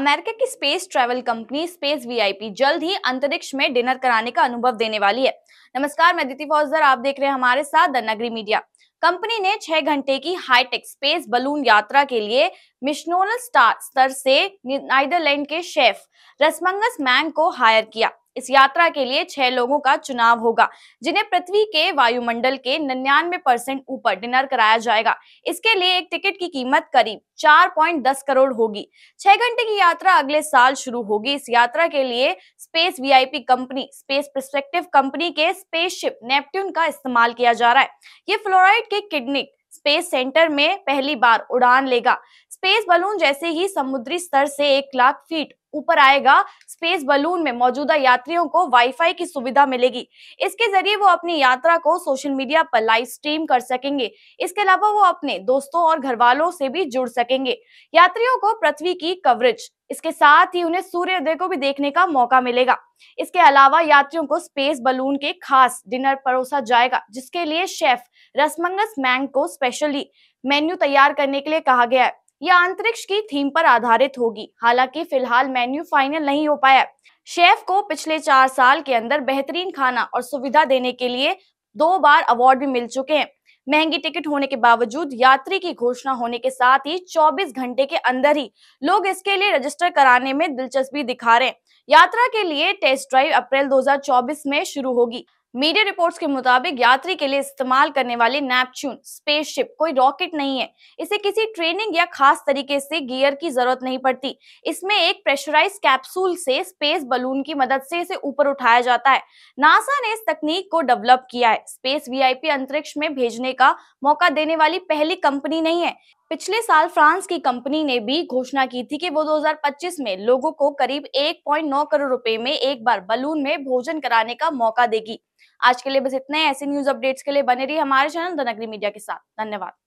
America की space travel company space VIP जल्द ही अंतरिक्ष में डिनर कराने का अनुभव देने वाली है नमस्कार मैं दिति फौजदार आप देख रहे हैं हमारे साथ द नगरी मीडिया कंपनी ने छह घंटे की हाईटेक स्पेस बलून यात्रा के लिए मिशनोनल स्टार स्तर से नाइदरलैंड के शेफ रसमंगस मैंग को हायर किया इस यात्रा के लिए छह लोगों का चुनाव होगा जिन्हें पृथ्वी के वायुमंडल के निन्यानवे परसेंट ऊपर डिनर कराया जाएगा इसके लिए एक टिकट की कीमत करीब चार पॉइंट दस करोड़ होगी छह घंटे की यात्रा अगले साल शुरू होगी इस यात्रा के लिए space VIP company space perspective company के स्पेसशिप नेपट्यून का इस्तेमाल किया जा रहा है ये फ्लोराइड के किडनिक स्पेस सेंटर में पहली बार उड़ान लेगा स्पेस बलून जैसे ही समुद्री स्तर से एक लाख फीट ऊपर आएगा स्पेस बलून में मौजूदा यात्रियों को वाईफाई की सुविधा मिलेगी इसके जरिए वो अपनी यात्रा को सोशल मीडिया पर लाइव स्ट्रीम कर सकेंगे इसके अलावा वो अपने दोस्तों और घर वालों से भी जुड़ सकेंगे यात्रियों को पृथ्वी की कवरेज इसके साथ ही उन्हें सूर्योदय को भी देखने का मौका मिलेगा इसके अलावा यात्रियों को स्पेस बलून के खास डिनर परोसा जाएगा जिसके लिए शेफ रसमंगस मैंग को स्पेशली मेन्यू तैयार करने के लिए कहा गया है यह अंतरिक्ष की थीम पर आधारित होगी हालांकि फिलहाल मेन्यू फाइनल नहीं हो पाया शेफ को पिछले चार साल के अंदर बेहतरीन खाना और सुविधा देने के लिए दो बार अवार्ड भी मिल चुके हैं महंगी टिकट होने के बावजूद यात्री की घोषणा होने के साथ ही 24 घंटे के अंदर ही लोग इसके लिए रजिस्टर कराने में दिलचस्पी दिखा रहे हैं यात्रा के लिए टेस्ट ड्राइव अप्रैल 2024 में शुरू होगी मीडिया रिपोर्ट्स के मुताबिक यात्री के लिए इस्तेमाल करने वाले नेपच्यून स्पेसशिप कोई रॉकेट नहीं है इसे किसी ट्रेनिंग या खास तरीके से गियर की जरूरत नहीं पड़ती इसमें एक प्रेशराइज कैप्सूल से स्पेस बलून की मदद से इसे ऊपर उठाया जाता है नासा ने इस तकनीक को डेवलप किया है स्पेस वीआईपी अंतरिक्ष में भेजने का मौका देने वाली पहली कंपनी नहीं है पिछले साल फ्रांस की कंपनी ने भी घोषणा की थी कि वो 2025 में लोगों को करीब 1.9 करोड़ रुपए में एक बार बलून में भोजन कराने का मौका देगी आज के लिए बस इतने ऐसे न्यूज अपडेट्स के लिए बने रही हमारे चैनल द नगरी मीडिया के साथ धन्यवाद